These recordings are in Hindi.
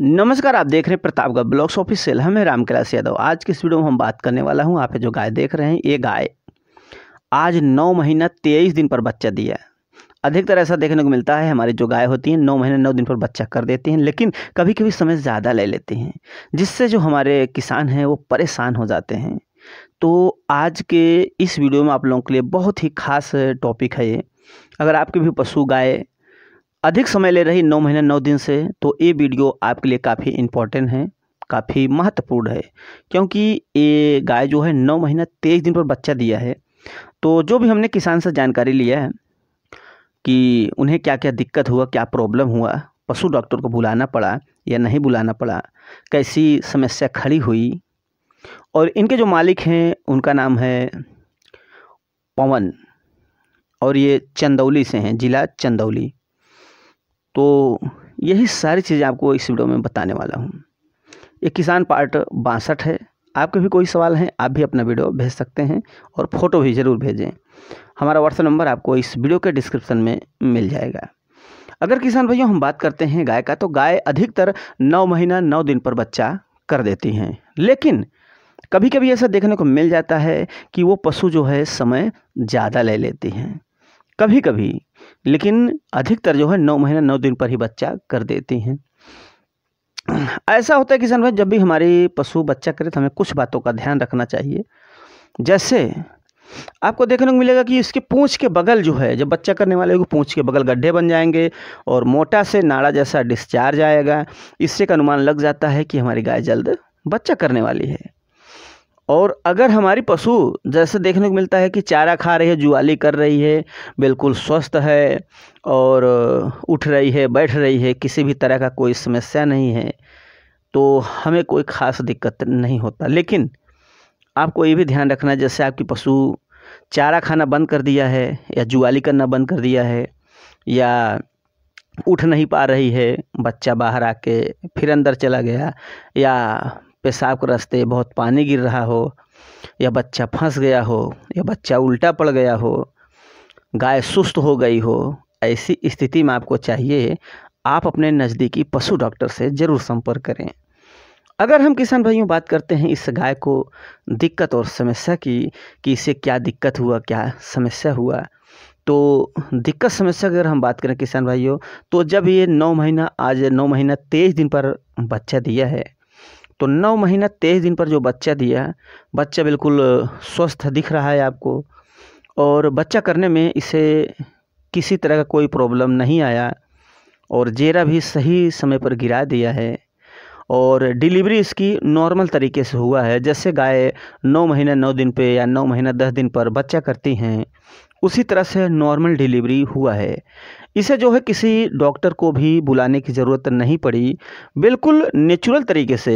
नमस्कार आप देख रहे हैं प्रतापगढ़ ब्लॉक्स ऑफिस सेल हमें कैलाश यादव आज की इस वीडियो में हम बात करने वाला हूं आप जो गाय देख रहे हैं ये गाय आज नौ महीना तेईस दिन पर बच्चा दिया अधिकतर ऐसा देखने को मिलता है हमारी जो गाय होती हैं नौ महीने नौ दिन पर बच्चा कर देती हैं लेकिन कभी कभी समय ज़्यादा ले लेती हैं जिससे जो हमारे किसान हैं वो परेशान हो जाते हैं तो आज के इस वीडियो में आप लोगों के लिए बहुत ही खास टॉपिक है ये अगर आपके भी पशु गाय अधिक समय ले रही नौ महीने नौ दिन से तो ये वीडियो आपके लिए काफ़ी इम्पोर्टेंट है काफ़ी महत्वपूर्ण है क्योंकि ये गाय जो है नौ महीना तेईस दिन पर बच्चा दिया है तो जो भी हमने किसान से जानकारी लिया है कि उन्हें क्या क्या दिक्कत हुआ क्या प्रॉब्लम हुआ पशु डॉक्टर को बुलाना पड़ा या नहीं बुलाना पड़ा कैसी समस्या खड़ी हुई और इनके जो मालिक हैं उनका नाम है पवन और ये चंदौली से हैं ज़िला चंदौली तो यही सारी चीज़ें आपको इस वीडियो में बताने वाला हूँ ये किसान पार्ट बासठ है आपके भी कोई सवाल हैं आप भी अपना वीडियो भेज सकते हैं और फ़ोटो भी ज़रूर भेजें हमारा व्हाट्सएप नंबर आपको इस वीडियो के डिस्क्रिप्शन में मिल जाएगा अगर किसान भैया हम बात करते हैं गाय का तो गाय अधिकतर नौ महीना नौ दिन पर बच्चा कर देती हैं लेकिन कभी कभी ऐसा देखने को मिल जाता है कि वो पशु जो है समय ज़्यादा ले लेती हैं कभी कभी लेकिन अधिकतर जो है नौ महीना नौ दिन पर ही बच्चा कर देती हैं ऐसा होता है किसान भाई जब भी हमारी पशु बच्चा करे तो हमें कुछ बातों का ध्यान रखना चाहिए जैसे आपको देखने को मिलेगा कि इसके पूंछ के बगल जो है जब बच्चा करने वाले को पूंछ के बगल गड्ढे बन जाएंगे और मोटा से नाड़ा जैसा डिस्चार्ज आएगा इससे का अनुमान लग जाता है कि हमारी गाय जल्द बच्चा करने वाली है और अगर हमारी पशु जैसे देखने को मिलता है कि चारा खा रही है जुआली कर रही है बिल्कुल स्वस्थ है और उठ रही है बैठ रही है किसी भी तरह का कोई समस्या नहीं है तो हमें कोई ख़ास दिक्कत नहीं होता लेकिन आपको ये भी ध्यान रखना है जैसे आपकी पशु चारा खाना बंद कर दिया है या जुआली करना बंद कर दिया है या उठ नहीं पा रही है बच्चा बाहर आके फिर अंदर चला गया या पेशाब के रास्ते बहुत पानी गिर रहा हो या बच्चा फंस गया हो या बच्चा उल्टा पड़ गया हो गाय सुस्त हो गई हो ऐसी स्थिति में आपको चाहिए आप अपने नज़दीकी पशु डॉक्टर से ज़रूर संपर्क करें अगर हम किसान भाइयों बात करते हैं इस गाय को दिक्कत और समस्या की कि इसे क्या दिक्कत हुआ क्या समस्या हुआ तो दिक्कत समस्या की अगर हम बात करें किसान भाइयों तो जब ये नौ महीना आज नौ महीना तेईस दिन पर बच्चा दिया है तो नौ महीना तेईस दिन पर जो बच्चा दिया बच्चा बिल्कुल स्वस्थ दिख रहा है आपको और बच्चा करने में इसे किसी तरह का कोई प्रॉब्लम नहीं आया और जेरा भी सही समय पर गिरा दिया है और डिलीवरी इसकी नॉर्मल तरीके से हुआ है जैसे गाय नौ महीने नौ दिन पे या नौ महीने दस दिन पर बच्चा करती हैं उसी तरह से नॉर्मल डिलीवरी हुआ है इसे जो है किसी डॉक्टर को भी बुलाने की ज़रूरत नहीं पड़ी बिल्कुल नेचुरल तरीके से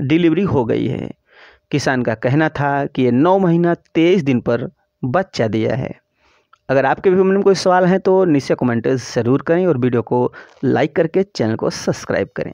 डिलीवरी हो गई है किसान का कहना था कि ये नौ महीना तेईस दिन पर बच्चा दिया है अगर आपके भी मन में कोई सवाल है तो नीचे कमेंट ज़रूर करें और वीडियो को लाइक करके चैनल को सब्सक्राइब करें